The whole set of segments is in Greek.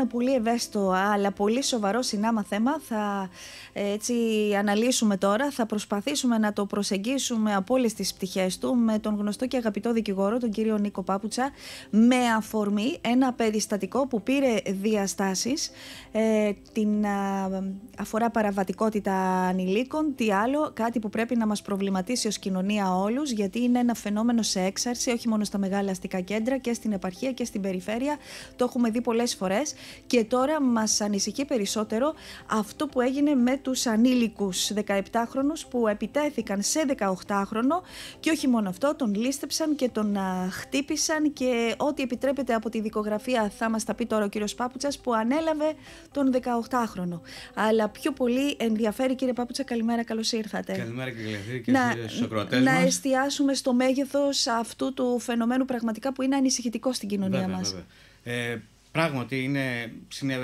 Ένα πολύ ευαίσθητο αλλά πολύ σοβαρό συνάμα θέμα θα ε, έτσι, αναλύσουμε τώρα. Θα προσπαθήσουμε να το προσεγγίσουμε από όλες τις πτυχές του με τον γνωστό και αγαπητό δικηγόρο, τον κύριο Νίκο Πάπουτσα, με αφορμή ένα περιστατικό που πήρε διαστάσεις. Ε, την αφορά παραβατικότητα ανηλίκων, τι άλλο, κάτι που πρέπει να μας προβληματίσει ως κοινωνία όλους, γιατί είναι ένα φαινόμενο σε έξαρση, όχι μόνο στα μεγάλα αστικά κέντρα και στην επαρχία και στην περιφέρεια. Το έχουμε δει πολλές φορές. Και τώρα μας ανησυχεί περισσότερο αυτό που έγινε με τους ανήλικους 17χρονους που επιτέθηκαν σε 18χρονο και όχι μόνο αυτό, τον λίστεψαν και τον χτύπησαν και ό,τι επιτρέπεται από τη δικογραφία θα μας τα πει τώρα ο κύριος Πάπουτσας που ανέλαβε τον 18χρονο. Αλλά πιο πολύ ενδιαφέρει κύριε Πάπουτσα, καλημέρα, καλώς ήρθατε. Καλημέρα και καλή. και να, στους Να εστιάσουμε στο μέγεθος αυτού του φαινομένου πραγματικά που είναι ανησυχητικό στην κοινωνία μα. Ε, Πράγματι είναι,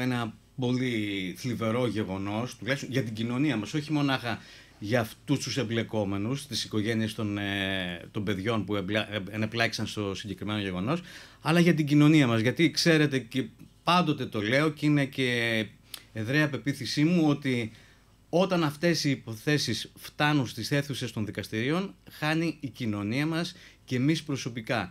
ένα πολύ θλιβερό γεγονός, τουλάχιστον για την κοινωνία μας, όχι μονάχα για αυτούς τους εμπλεκόμενους, τις οικογένειες ε, των, παιδιών που ε, ενεπλάξαν στο συγκεκριμένο γεγονός, αλλά για την κοινωνία μας. Γιατί ξέρετε, και πάντοτε το λέω και είναι και εδραία πεποίθησή μου ότι όταν αυτές οι υποθέσεις φτάνουν στις αίθουσες των δικαστηρίων, χάνει η κοινωνία μας και εμείς προσωπικά.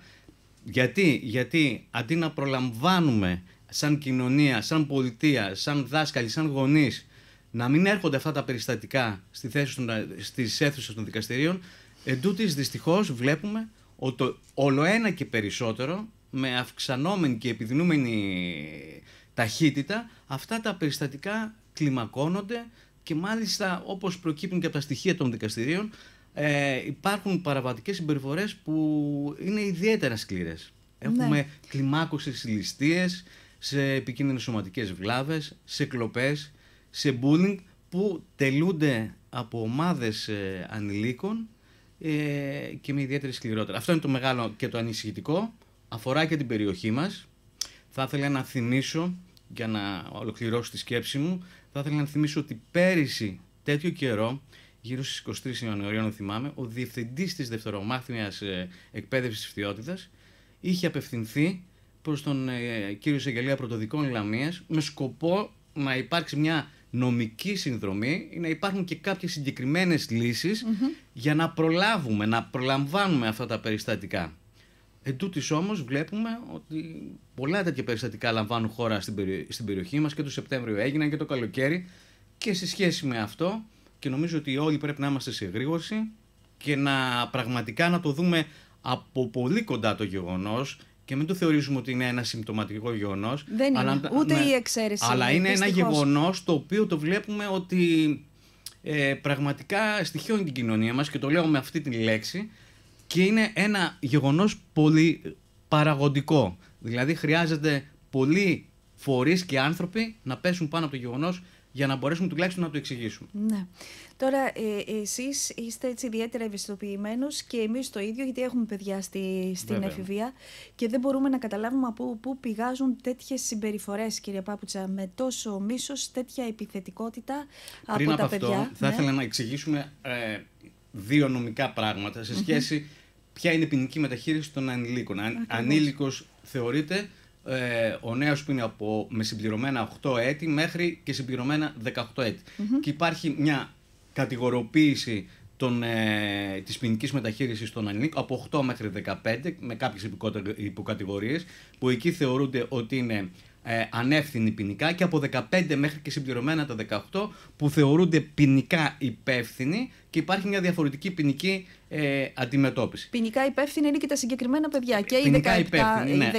Γιατί, γιατί αντί να προλαμβάνουμε σαν κοινωνία, σαν πολιτεία, σαν δάσκαλοι, σαν γονείς να μην έρχονται αυτά τα περιστατικά στη θέση των, στις αίθουσες των δικαστηρίων, εν δυστυχώς βλέπουμε ότι όλο ένα και περισσότερο με αυξανόμενη και επιδεινούμενη ταχύτητα αυτά τα περιστατικά κλιμακώνονται και μάλιστα όπως προκύπτουν και από τα στοιχεία των δικαστηρίων ε, υπάρχουν παραβατικές συμπεριφορές που είναι ιδιαίτερα σκληρές. Έχουμε ναι. κλιμάκωση στις ληστείες, σε επικίνδυνες σωματικές βλάβες, σε κλοπές, σε bullying που τελούνται από ομάδες ε, ανηλίκων ε, και με ιδιαίτερη σκληρότητα. Αυτό είναι το μεγάλο και το ανησυχητικό. Αφορά και την περιοχή μας. Θα ήθελα να θυμίσω, για να ολοκληρώσω τη σκέψη μου, θα ήθελα να θυμίσω ότι πέρυσι τέτοιο καιρό γύρω στις 23 Ιανουαρίου, αν θυμάμαι, ο διευθυντής της δευτερομάθμιας ε, εκπαίδευσης φτιότητας είχε απευθυνθεί προς τον ε, κύριο Εισαγγελέα Πρωτοδικών Λαμίας με σκοπό να υπάρξει μια νομική συνδρομή ή να υπάρχουν και κάποιες συγκεκριμένες λύσεις για να προλάβουμε, να προλαμβάνουμε αυτά τα περιστατικά. Εν τούτης όμως βλέπουμε ότι πολλά τέτοια περιστατικά λαμβάνουν χώρα στην περιοχή μας και το Σεπτέμβριο έγιναν και το καλοκαίρι και σε σχέση με αυτό και νομίζω ότι όλοι πρέπει να είμαστε σε εγρήγορση και να πραγματικά να το δούμε από πολύ κοντά το γεγονός και μην το θεωρήσουμε ότι είναι ένα συμπτωματικό γεγονός. Δεν είναι. Αλλά, ούτε ναι. η εξαίρεση. Αλλά είναι ένα γεγονός το οποίο το βλέπουμε ότι ε, πραγματικά στοιχειώνει την κοινωνία μας και το λέω με αυτή τη λέξη. Και είναι ένα γεγονός πολύ παραγοντικό. Δηλαδή, χρειάζεται πολλοί φορείς και άνθρωποι να πέσουν πάνω από το γεγονός για να μπορέσουμε τουλάχιστον να το εξηγήσουμε. Ναι. Τώρα, ε, εσείς είστε έτσι ιδιαίτερα ευαισθητοποιημένος και εμείς το ίδιο, γιατί έχουμε παιδιά στη, στην Βέβαια. εφηβεία και δεν μπορούμε να καταλάβουμε από πού πηγάζουν τέτοιες συμπεριφορές, κύριε Πάπουτσα, με τόσο μίσος, τέτοια επιθετικότητα από, τα παιδιά. Θα ναι. ήθελα να εξηγήσουμε ε, δύο νομικά πράγματα σε σχεση ποια είναι η ποινική μεταχείριση των ανηλίκων. Αν ανήλικος θεωρείται ε, ο νέος που είναι από, με συμπληρωμένα 8 έτη μέχρι και συμπληρωμένα 18 έτη. Και υπάρχει μια κατηγοροποίηση των, ε, της ποινική μεταχείρισης των ανηλίκων από 8 μέχρι 15 με κάποιες υποκατηγορίες που εκεί θεωρούνται ότι είναι ε, ανεύθυνοι ποινικά και από 15 μέχρι και συμπληρωμένα τα 18 που θεωρούνται ποινικά υπεύθυνοι και υπάρχει μια διαφορετική ποινική ε, αντιμετώπιση. Ποινικά υπεύθυνοι είναι και τα συγκεκριμένα παιδιά. Και οι 17,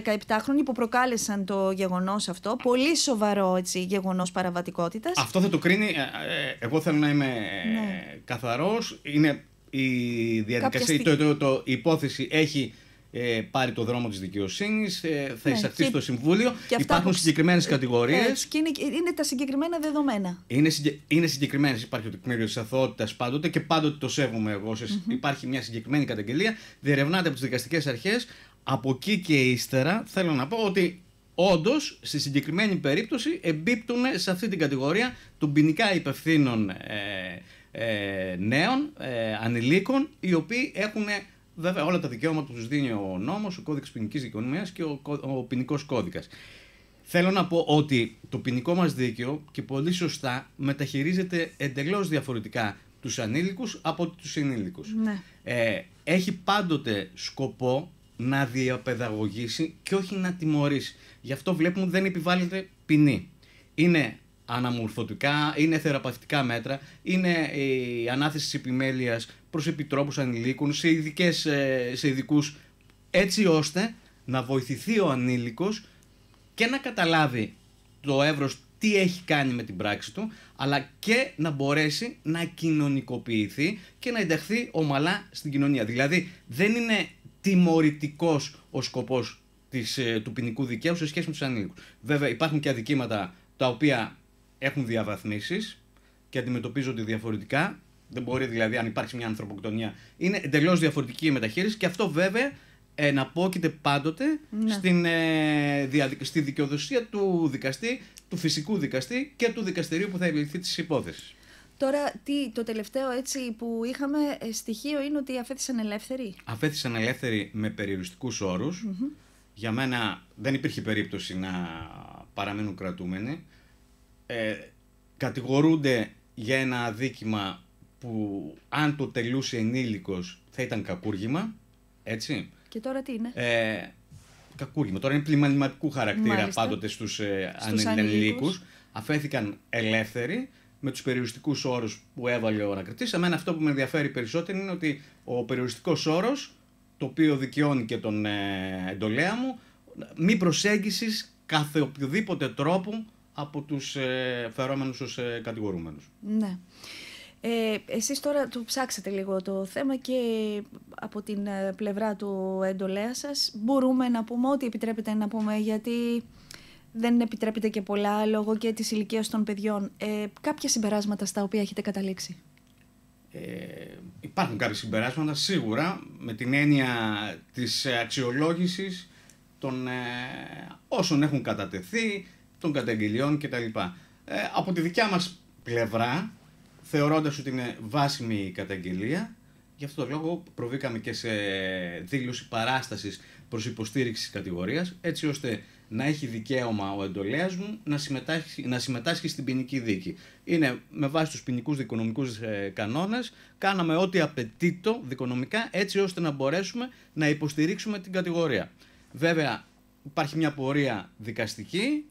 17χρονοι ναι. που προκάλεσαν το γεγονός αυτό. Πολύ σοβαρό γεγονός παραβατικότητας. Αυτό θα το κρίνει. Ε, ε, εγώ θέλω να είμαι ναι. καθαρός. Είναι η διαδικασία, το, η υπόθεση έχει ε, πάρει το δρόμο της δικαιοσύνης, ε, θα ναι, εισαχθεί στο Συμβούλιο. Και Υπάρχουν που... συγκεκριμένες ε, κατηγορίες. Ε, είναι, είναι τα συγκεκριμένα δεδομένα. Είναι, συγκε... είναι συγκεκριμένες. Υπάρχει το τεκμήριος της αθωότητας πάντοτε και πάντοτε το σέβομαι εγώ. Υπάρχει μια συγκεκριμένη καταγγελία, διερευνάται από τις δικαστικές αρχές. Από εκεί και ύστερα θέλω να πω ότι όντως στη συγκεκριμένη περίπτωση εμπίπτουν σε αυτή την κατηγορία των ποινικά υπευθύνων ε, νέων, ε, ανηλίκων, οι οποίοι έχουν Βέβαια, όλα τα δικαιώματα που τους δίνει ο νόμος, ο κώδικας ποινικής δικαιονομία και ο, ο ποινικός κώδικας. Θέλω να πω ότι το ποινικό μας δίκαιο και πολύ σωστά μεταχειρίζεται εντελώς διαφορετικά τους ανήλικους από τους ενήλικους. Ναι. Ε, έχει πάντοτε σκοπό να διαπαιδαγωγήσει και όχι να τιμωρήσει. Γι' αυτό βλέπουμε ότι δεν επιβάλλεται ποινή. Είναι αναμορφωτικά, είναι θεραπευτικά μέτρα, είναι η ανάθεση της επιμέλειας προς επιτρόπους ανηλίκων, σε, ειδικές, ε, σε ειδικούς, έτσι ώστε να βοηθηθεί ο ανήλικος και να καταλάβει το εύρος τι έχει κάνει με την πράξη του, αλλά και να μπορέσει να κοινωνικοποιηθεί και να ενταχθεί ομαλά στην κοινωνία. Δηλαδή δεν είναι τιμωρητικός ο σκοπός της, ε, του ποινικού δικαίου σε σχέση με τους ανήλικους. Βέβαια υπάρχουν και αδικήματα τα οποία έχουν διαβαθμίσεις και αντιμετωπίζονται διαφορετικά δεν μπορεί δηλαδή, αν υπάρχει μια ανθρωποκτονία. Είναι εντελώς διαφορετική η μεταχείριση και αυτό βέβαια ε, εναπόκειται πάντοτε ναι. στην, ε, στη δικαιοδοσία του δικαστή, του φυσικού δικαστή και του δικαστηρίου που θα επιληθεί της υπόθεσης. Τώρα, τι, το τελευταίο έτσι που είχαμε ε, στοιχείο είναι ότι αφέθησαν ελεύθεροι. Αφέθησαν ελεύθεροι με περιοριστικούς ορους όρους. Mm-hmm. Για μένα δεν υπήρχε περίπτωση να παραμένουν κρατούμενοι. Ε, κατηγορούνται για ένα αδίκημα που αν το τελούσε ενήλικος θα ήταν κακούργημα, έτσι. Και τώρα τι είναι. Ε, κακούργημα. Τώρα είναι πλημμυματικού χαρακτήρα Μάλιστα. πάντοτε στους, ε, Αφέθηκαν ελεύθεροι με τους περιοριστικούς όρους που έβαλε ο ανακριτής. Εμένα αυτό που με ενδιαφέρει περισσότερο είναι ότι ο περιοριστικός όρος, το οποίο δικαιώνει και τον ε, εντολέα μου, μη προσέγγισης κάθε οποιοδήποτε τρόπο από τους ε, φερόμενους ως ε, κατηγορούμενους. Ναι. Ε, εσείς τώρα το ψάξατε λίγο το θέμα και από την ε, πλευρά του εντολέα σας μπορούμε να πούμε ό,τι επιτρέπεται να πούμε γιατί δεν επιτρέπεται και πολλά λόγω και της ηλικίας των παιδιών. Ε, κάποια συμπεράσματα στα οποία έχετε καταλήξει. Ε, υπάρχουν κάποια συμπεράσματα σίγουρα με την έννοια της αξιολόγησης των ε, όσων έχουν κατατεθεί, των καταγγελιών κτλ. Ε, από τη δικιά μας πλευρά θεωρώντας ότι είναι βάσιμη η καταγγελία. Γι' αυτό το λόγο προβήκαμε και σε δήλωση παράστασης προς υποστήριξη της κατηγορίας, έτσι ώστε να έχει δικαίωμα ο εντολέας μου να συμμετάσχει, να συμμετάσχει στην ποινική δίκη. Είναι με βάση τους ποινικούς δικονομικούς ε, κανόνες, κάναμε ό,τι το δικονομικά έτσι ώστε να μπορέσουμε να υποστηρίξουμε την κατηγορία. Βέβαια υπάρχει μια πορεία δικαστική,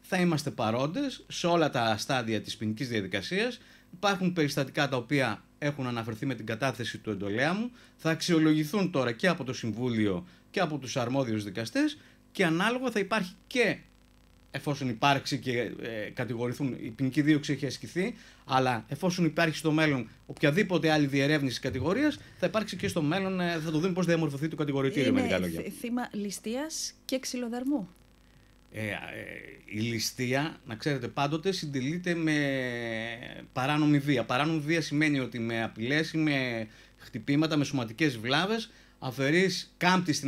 θα είμαστε παρόντες σε όλα τα στάδια της ποινικής διαδικασίας, Υπάρχουν περιστατικά τα οποία έχουν αναφερθεί με την κατάθεση του εντολέα μου, θα αξιολογηθούν τώρα και από το Συμβούλιο και από τους αρμόδιους δικαστές και ανάλογα θα υπάρχει και εφόσον υπάρξει και ε, κατηγορηθούν, η ποινική δίωξη έχει ασκηθεί, αλλά εφόσον υπάρχει στο μέλλον οποιαδήποτε άλλη διερεύνηση κατηγορίας, θα υπάρξει και στο μέλλον, ε, θα το δούμε πώς θα διαμορφωθεί το κατηγορητήριο. Είναι με θύμα ληστείας και ξυλοδαρμού. Ε, ε, η ληστεία, να ξέρετε πάντοτε, συντελείται με παράνομη βία. Παράνομη βία σημαίνει ότι με απειλές με χτυπήματα, με σωματικές βλάβες, αφαιρείς, κάμπτεις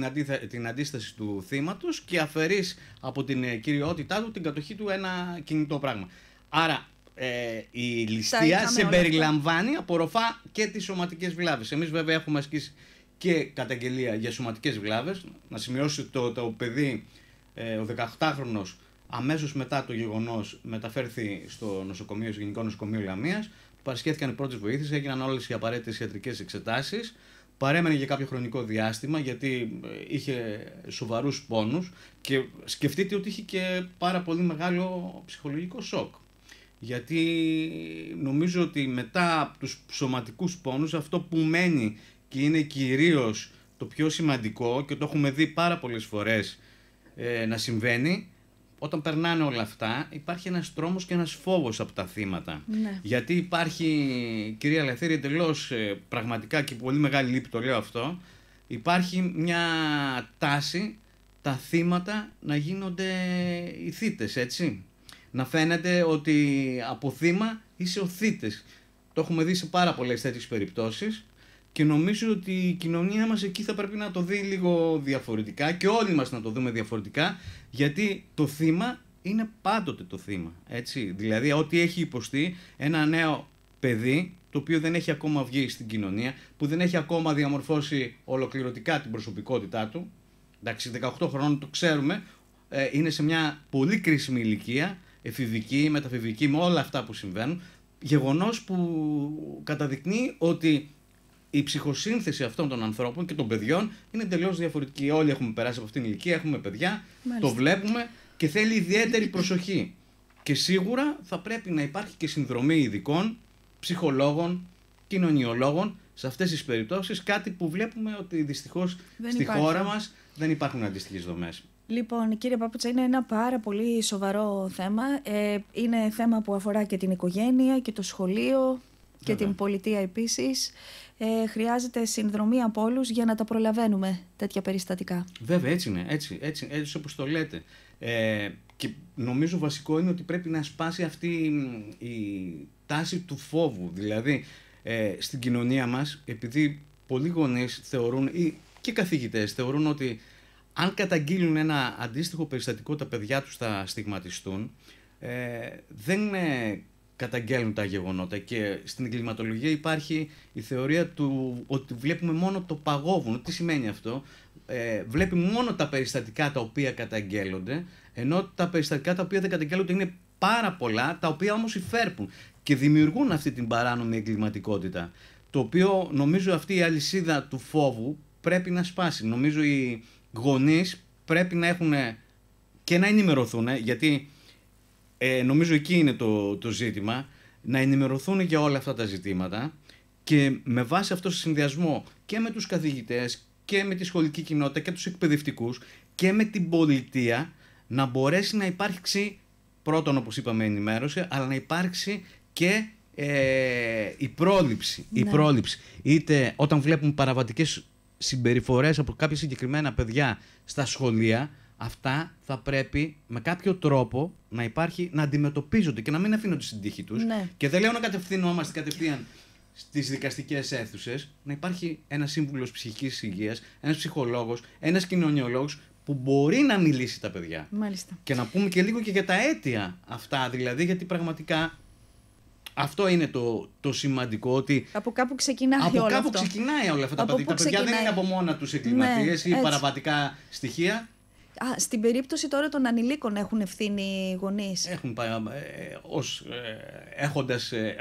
την, αντίσταση του θύματος και αφαιρείς από την ε, κυριότητά του την κατοχή του ένα κινητό πράγμα. Άρα ε, η ληστεία περιλαμβάνει, απορροφά και τις σωματικές βλάβες. Εμείς βέβαια έχουμε ασκήσει και καταγγελία για σωματικές βλάβες. Να σημειώσω το, το παιδί ε, ο 18 χρονο αμέσως μετά το γεγονός μεταφέρθη στο νοσοκομείο, στο Γενικό Νοσοκομείο Λαμίας, παρασχέθηκαν οι πρώτες βοήθειες, έγιναν όλες οι απαραίτητες ιατρικές εξετάσεις. παρέμενε για κάποιο χρονικό διάστημα γιατί ε, είχε σοβαρούς πόνους και σκεφτείτε ότι είχε και πάρα πολύ μεγάλο ψυχολογικό σοκ. Γιατί νομίζω ότι μετά από τους σωματικούς πόνους αυτό που μένει και είναι κυρίως το πιο σημαντικό και το έχουμε δει πάρα πολλές φορές ε, να συμβαίνει, όταν περνάνε όλα αυτά, υπάρχει ένας τρόμος και ένας φόβος από τα θύματα. Ναι. Γιατί υπάρχει, κυρία Λαθήρη, εντελώς ε, πραγματικά και πολύ μεγάλη λύπη το λέω αυτό, υπάρχει μια τάση τα θύματα να γίνονται οι θύτες, έτσι. Να φαίνεται ότι από θύμα είσαι ο Το έχουμε δει σε πάρα πολλές τέτοιες περιπτώσεις και νομίζω ότι η κοινωνία μας εκεί θα πρέπει να το δει λίγο διαφορετικά και όλοι μας να το δούμε διαφορετικά γιατί το θύμα είναι πάντοτε το θύμα, έτσι. Δηλαδή ό,τι έχει υποστεί ένα νέο παιδί το οποίο δεν έχει ακόμα βγει στην κοινωνία, που δεν έχει ακόμα διαμορφώσει ολοκληρωτικά την προσωπικότητά του, εντάξει 18 χρόνων το ξέρουμε, ε, είναι σε μια πολύ κρίσιμη ηλικία, εφηβική, μεταφηβική, με όλα αυτά που συμβαίνουν, γεγονός που καταδεικνύει ότι η ψυχοσύνθεση αυτών των ανθρώπων και των παιδιών είναι τελείω διαφορετική. Όλοι έχουμε περάσει από αυτήν την ηλικία, έχουμε παιδιά, Μάλιστα. το βλέπουμε και θέλει ιδιαίτερη προσοχή. Και σίγουρα θα πρέπει να υπάρχει και συνδρομή ειδικών, ψυχολόγων, κοινωνιολόγων σε αυτές τις περιπτώσεις κάτι που βλέπουμε ότι δυστυχώς στη υπάρχει. χώρα μας δεν υπάρχουν αντίστοιχε δομές. Λοιπόν, κύριε Παπούτσα, είναι ένα πάρα πολύ σοβαρό θέμα. Ε, είναι θέμα που αφορά και την οικογένεια και το σχολείο και Βέβαια. την πολιτεία επίσης ε, χρειάζεται συνδρομή από όλους για να τα προλαβαίνουμε τέτοια περιστατικά. Βέβαια, έτσι είναι. Έτσι, έτσι, έτσι όπως το λέτε. Ε, και νομίζω βασικό είναι ότι πρέπει να σπάσει αυτή η τάση του φόβου. Δηλαδή, ε, στην κοινωνία μας, επειδή πολλοί γονείς θεωρούν ή και καθηγητές θεωρούν ότι αν καταγγείλουν ένα αντίστοιχο περιστατικό τα παιδιά τους θα στιγματιστούν, ε, δεν καταγγέλνουν τα γεγονότα. Και στην εγκληματολογία υπάρχει η θεωρία του ότι βλέπουμε μόνο το παγόβουνο. Τι σημαίνει αυτό. Ε, βλέπει μόνο τα περιστατικά τα οποία καταγγέλλονται, ενώ τα περιστατικά τα οποία δεν καταγγέλλονται είναι πάρα πολλά, τα οποία όμως υφέρπουν και δημιουργούν αυτή την παράνομη εγκληματικότητα. Το οποίο νομίζω αυτή η αλυσίδα του φόβου πρέπει να σπάσει. Νομίζω οι γονείς πρέπει να έχουν και να ενημερωθούν, γιατί ε, νομίζω εκεί είναι το, το ζήτημα. Να ενημερωθούν για όλα αυτά τα ζητήματα και με βάση αυτό το συνδυασμό και με τους καθηγητές και με τη σχολική κοινότητα και τους εκπαιδευτικούς και με την πολιτεία να μπορέσει να υπάρξει πρώτον όπως είπαμε ενημέρωση αλλά να υπάρξει και ε, η πρόληψη, η ναι. πρόληψη. Είτε όταν βλέπουμε παραβατικές συμπεριφορές από κάποια συγκεκριμένα παιδιά στα σχολεία αυτά θα πρέπει με κάποιο τρόπο να υπάρχει, να αντιμετωπίζονται και να μην αφήνονται στην τύχη τους. Ναι. Και δεν λέω να κατευθυνόμαστε κατευθείαν στις δικαστικές αίθουσες, να υπάρχει ένας σύμβουλος ψυχικής υγείας, ένας ψυχολόγος, ένας κοινωνιολόγος που μπορεί να μιλήσει τα παιδιά. Μάλιστα. Και να πούμε και λίγο και για τα αίτια αυτά, δηλαδή, γιατί πραγματικά αυτό είναι το, το σημαντικό. Ότι από κάπου ξεκινάει από κάπου ξεκινάει όλα αυτά τα παιδιά. Τα παιδιά δεν είναι από μόνα τους ναι, εγκληματίες ή παραβατικά στοιχεία. Α, στην περίπτωση τώρα των ανηλίκων έχουν ευθύνη οι γονείς. Έχουν πάει ε, ως, ε, έχοντας, ε,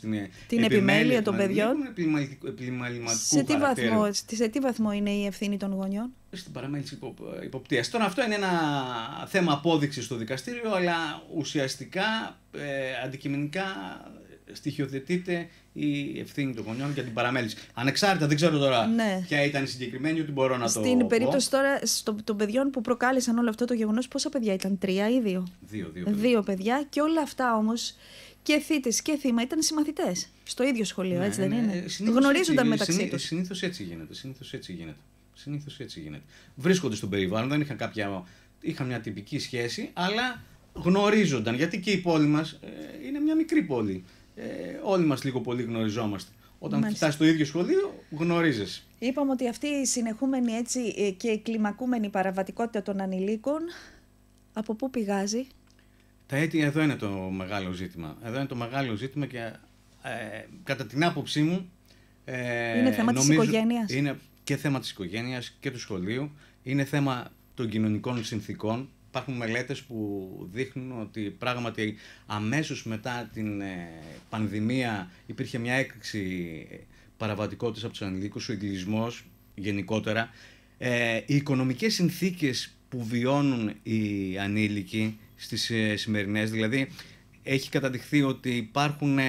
την, ε, την επιμέλεια των παιδιών. Σε τι, βαθμό, σε τι βαθμό είναι η ευθύνη των γονιών. Στην παραμέληση υπο, υποπτίας. Τώρα αυτό είναι ένα θέμα απόδειξης στο δικαστήριο, αλλά ουσιαστικά, ε, αντικειμενικά στοιχειοθετείται η ευθύνη των γονιών για την παραμέληση. Ανεξάρτητα, δεν ξέρω τώρα ναι. ποια ήταν η συγκεκριμένη, ότι μπορώ να Στην το. Στην περίπτωση τώρα στο, των παιδιών που προκάλεσαν όλο αυτό το γεγονός, πόσα παιδιά ήταν, τρία ή δύο. Δύο, δύο, παιδιά. δύο παιδιά. Και όλα αυτά όμως και θήτε και θύμα ήταν συμμαθητές. Στο ίδιο σχολείο, ναι, έτσι ναι, δεν είναι. Συνήθως Γνωρίζονταν έτσι, μεταξύ τους. Συνήθως έτσι γίνεται. Συνήθως έτσι γίνεται. Συνήθως έτσι γίνεται. Βρίσκονται στον περιβάλλον, δεν είχαν κάποια. Είχαν μια τυπική σχέση, αλλά γνωρίζονταν. Γιατί και η πόλη μας ε, είναι μια μικρή πόλη ε, όλοι μας λίγο πολύ γνωριζόμαστε. Όταν Μάλιστα. φτάσει στο ίδιο σχολείο, γνωρίζεις. Είπαμε ότι αυτή η συνεχούμενη έτσι ε, και κλιμακούμενη παραβατικότητα των ανηλίκων, από πού πηγάζει? Τα αίτια εδώ είναι το μεγάλο ζήτημα. Εδώ είναι το μεγάλο ζήτημα και ε, κατά την άποψή μου... Ε, είναι θέμα της της οικογένειας. Είναι και θέμα της οικογένειας και του σχολείου. Είναι θέμα των κοινωνικών συνθήκων υπάρχουν μελέτες που δείχνουν ότι πράγματι αμέσως μετά την ε, πανδημία υπήρχε μια έκρηξη παραβατικότητας από τους ανηλίκους, ο εγκλισμός γενικότερα. Ε, οι οικονομικές συνθήκες που βιώνουν οι ανήλικοι στις ε, σημερινές, δηλαδή έχει καταδειχθεί ότι υπάρχουν ε,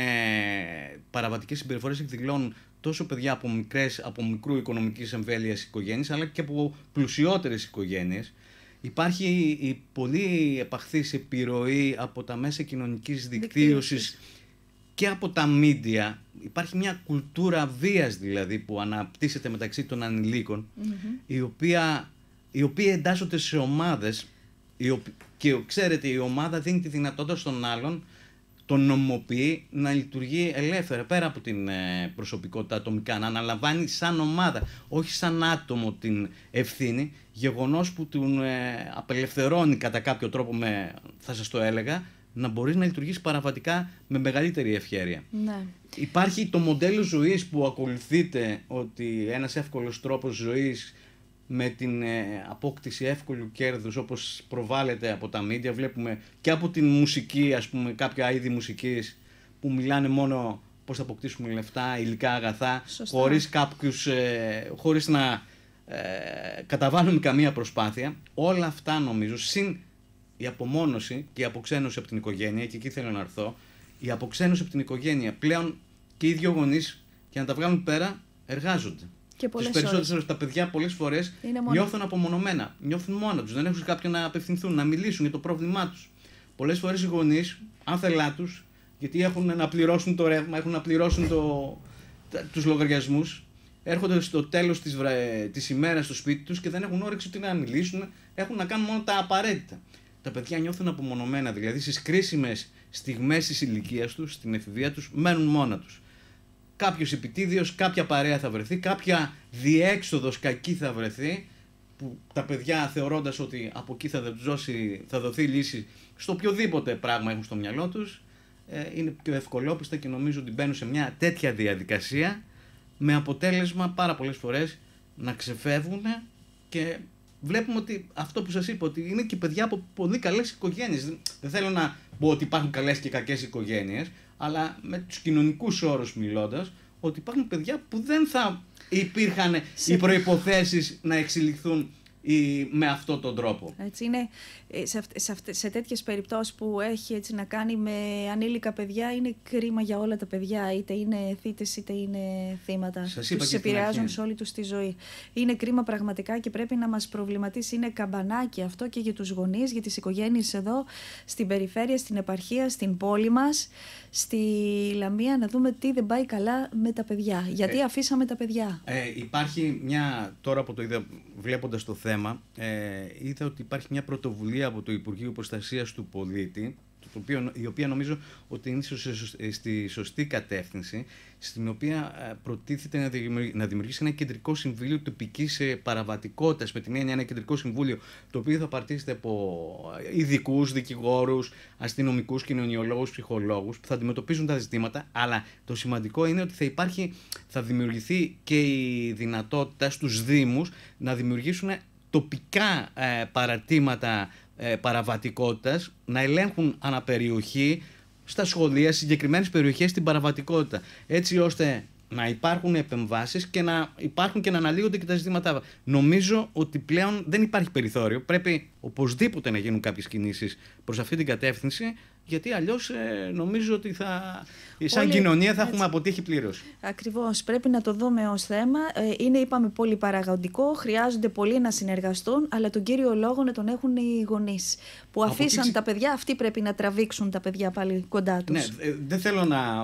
παραβατικές συμπεριφορές εκδηλώνουν τόσο παιδιά από, μικρές, από μικρού οικονομικής εμβέλειας οικογένειες, αλλά και από πλουσιότερες οικογένειες. Υπάρχει η πολύ επαχθής επιρροή από τα μέσα κοινωνικής δικτύωσης και από τα μίντια. Υπάρχει μια κουλτούρα βίας δηλαδή που αναπτύσσεται μεταξύ των ανηλίκων η οποία, οι οποίοι εντάσσονται σε ομάδες και ξέρετε η ομάδα δίνει τη δυνατότητα στον άλλον το νομοποιεί να λειτουργεί ελεύθερα πέρα από την ε, προσωπικότητα ατομικά, να αναλαμβάνει σαν ομάδα, όχι σαν άτομο την ευθύνη, γεγονός που τον ε, απελευθερώνει κατά κάποιο τρόπο, με, θα σας το έλεγα, να μπορείς να λειτουργήσει παραβατικά με μεγαλύτερη ευχέρεια. Ναι. Υπάρχει το μοντέλο ζωής που ακολουθείτε, ότι ένας εύκολος τρόπος ζωής με την ε, απόκτηση εύκολου κέρδους όπως προβάλλεται από τα μίντια βλέπουμε και από την μουσική ας πούμε κάποια είδη μουσικής που μιλάνε μόνο πώς θα αποκτήσουμε λεφτά, υλικά αγαθά χωρίς κάποιους, ε, χωρίς να ε, καταβάλουμε καμία προσπάθεια όλα αυτά νομίζω συν η απομόνωση και η αποξένωση από την οικογένεια και εκεί θέλω να έρθω η αποξένωση από την οικογένεια πλέον και οι δύο γονείς για να τα βγάλουν πέρα εργάζονται και πολλέ τα παιδιά πολλές φορές νιώθουν απομονωμένα, νιώθουν μόνο τους. δεν έχουν κάποιον να απευθυνθούν, να μιλήσουν για το πρόβλημά τους. Πολλές φορές οι γονείς, άθελά τους, γιατί έχουν να πληρώσουν το ρεύμα, έχουν να πληρώσουν το, τους λογαριασμούς, έρχονται στο τέλος της, βρε, στο σπίτι τους και δεν έχουν όρεξη ούτε να μιλήσουν, έχουν να κάνουν μόνο τα απαραίτητα. Τα παιδιά νιώθουν απομονωμένα, δηλαδή στις κρίσιμες στιγμές της ηλικίας τους, στην εφηβεία τους μένουν μόνα τους κάποιος επιτίδιος, κάποια παρέα θα βρεθεί, κάποια διέξοδος κακή θα βρεθεί, που τα παιδιά θεωρώντας ότι από εκεί θα, δοθεί λύση στο οποιοδήποτε πράγμα έχουν στο μυαλό τους, ε, είναι πιο ευκολόπιστα και νομίζω ότι μπαίνουν σε μια τέτοια διαδικασία με αποτέλεσμα πάρα πολλές φορές να ξεφεύγουν και βλέπουμε ότι αυτό που σας είπα, ότι είναι και παιδιά από πολύ καλές οικογένειες. Δεν θέλω να πω ότι υπάρχουν καλές και κακές οικογένειες, αλλά με τους κοινωνικούς όρους μιλώντας, ότι υπάρχουν παιδιά που δεν θα υπήρχαν οι προϋποθέσεις να εξελιχθούν ή με αυτόν τον τρόπο. Έτσι είναι, ε, σε, σε, σε τέτοιες περιπτώσεις που έχει έτσι να κάνει με ανήλικα παιδιά είναι κρίμα για όλα τα παιδιά, είτε είναι θύτες είτε είναι θύματα. Σας είπα τους και επηρεάζουν σε όλη τους τη ζωή. Είναι κρίμα πραγματικά και πρέπει να μας προβληματίσει, είναι καμπανάκι αυτό και για τους γονείς, για τις οικογένειες εδώ, στην περιφέρεια, στην επαρχία, στην πόλη μας, στη Λαμία, να δούμε τι δεν πάει καλά με τα παιδιά. Γιατί ε, αφήσαμε τα παιδιά. Ε, υπάρχει μια, τώρα που το είδα βλέποντας το θέμα, ε, είδα ότι υπάρχει μια πρωτοβουλία από το Υπουργείο Προστασίας του Πολίτη οποίο, η οποία νομίζω ότι είναι στη σωστή κατεύθυνση, στην οποία ε, προτίθεται να, δημιουργήσει, ένα κεντρικό συμβούλιο τοπικής ε, παραβατικότητας, με την έννοια ένα κεντρικό συμβούλιο το οποίο θα παρτίζεται από ε, ειδικούς, δικηγόρους, αστυνομικούς, κοινωνιολόγους, ψυχολόγους που θα αντιμετωπίζουν τα ζητήματα, αλλά το σημαντικό είναι ότι θα υπάρχει, θα δημιουργηθεί και η δυνατότητα στους δήμους να δημιουργήσουν τοπικά ε, παρατήματα ε, παραβατικότητας να ελέγχουν αναπεριοχή στα σχολεία, συγκεκριμένες περιοχές την παραβατικότητα. Έτσι ώστε να υπάρχουν επεμβάσεις και να υπάρχουν και να αναλύονται και τα ζητήματα. Νομίζω ότι πλέον δεν υπάρχει περιθώριο. Πρέπει οπωσδήποτε να γίνουν κάποιες κινήσεις προς αυτή την κατεύθυνση γιατί αλλιώς ε, νομίζω ότι θα, σαν Όλοι... κοινωνία θα Έτσι. έχουμε αποτύχει πλήρως. Ακριβώς πρέπει να το δούμε ως θέμα. Ε, είναι, είπαμε, πολύ παραγωγικό, χρειάζονται πολλοί να συνεργαστούν, αλλά τον κύριο λόγο να τον έχουν οι γονείς που αφήσαν τα παιδιά, αυτοί πρέπει να τραβήξουν τα παιδιά πάλι κοντά τους. Ναι, ε, δεν θέλω να,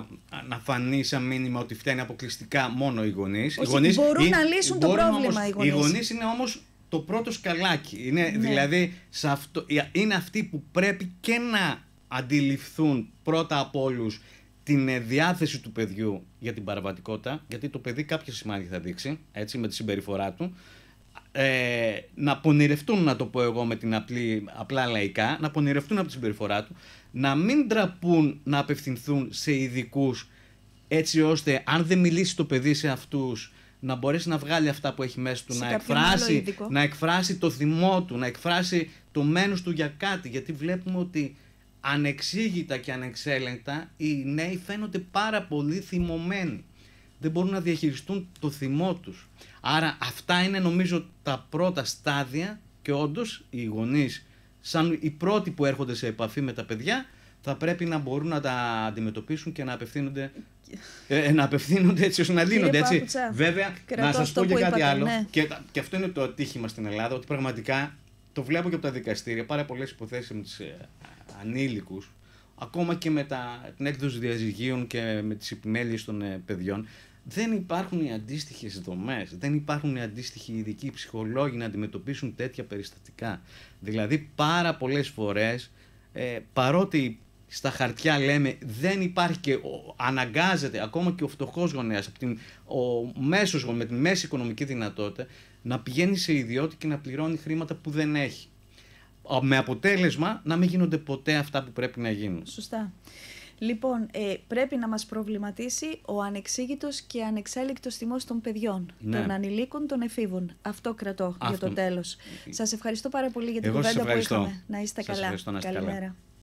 να φανεί σαν μήνυμα ότι φταίνει αποκλειστικά μόνο οι γονείς. οι γονείς μπορούν να λύσουν το πρόβλημα όμως, οι γονεί είναι όμως το πρώτο σκαλάκι. Είναι, ναι. Δηλαδή, σε αυτό, είναι αυτοί που πρέπει και να αντιληφθούν πρώτα απ' όλους την ε, διάθεση του παιδιού για την παραβατικότητα, γιατί το παιδί κάποια σημάδια θα δείξει, έτσι, με τη συμπεριφορά του, ε, να πονηρευτούν, να το πω εγώ με την απλή, απλά λαϊκά, να πονηρευτούν από τη συμπεριφορά του, να μην τραπούν να απευθυνθούν σε ειδικούς, έτσι ώστε αν δεν μιλήσει το παιδί σε αυτούς, να μπορέσει να βγάλει αυτά που έχει μέσα του, να εκφράσει, να εκφράσει το θυμό του, να εκφράσει το μένος του για κάτι, γιατί βλέπουμε ότι ανεξήγητα και ανεξέλεγκτα οι νέοι φαίνονται πάρα πολύ θυμωμένοι. Δεν μπορούν να διαχειριστούν το θυμό τους. Άρα αυτά είναι νομίζω τα πρώτα στάδια και όντως οι γονείς σαν οι πρώτοι που έρχονται σε επαφή με τα παιδιά θα πρέπει να μπορούν να τα αντιμετωπίσουν και να απευθύνονται, ε, να απευθύνονται έτσι ώστε να λύνονται. Έτσι. Βέβαια, να σας πω και κάτι άλλο. Ναι. Και, και αυτό είναι το ατύχημα στην Ελλάδα, ότι πραγματικά το βλέπω και από τα δικαστήρια. Πάρα πολλές υποθέσεις ανήλικους, ακόμα και με τα, την έκδοση διαζυγίων και με τις επιμέλειες των ε, παιδιών, δεν υπάρχουν οι αντίστοιχες δομές, δεν υπάρχουν οι αντίστοιχοι ειδικοί ψυχολόγοι να αντιμετωπίσουν τέτοια περιστατικά. Δηλαδή, πάρα πολλές φορές, ε, παρότι στα χαρτιά λέμε δεν υπάρχει και αναγκάζεται ακόμα και ο φτωχός γονέας, ο μέσος με τη μέση οικονομική δυνατότητα, να πηγαίνει σε ιδιότητα και να πληρώνει χρήματα που δεν έχει με αποτέλεσμα να μην γίνονται ποτέ αυτά που πρέπει να γίνουν. Σωστά. Λοιπόν, ε, πρέπει να μας προβληματίσει ο ανεξήγητος και ανεξέλεκτος θυμός των παιδιών, ναι. των ανηλίκων, των εφήβων. Αυτό κρατώ για το τέλος. Σας ευχαριστώ πάρα πολύ για την κουβέντα που είχαμε. Να είστε σας καλά. Καλημέρα. Καλά.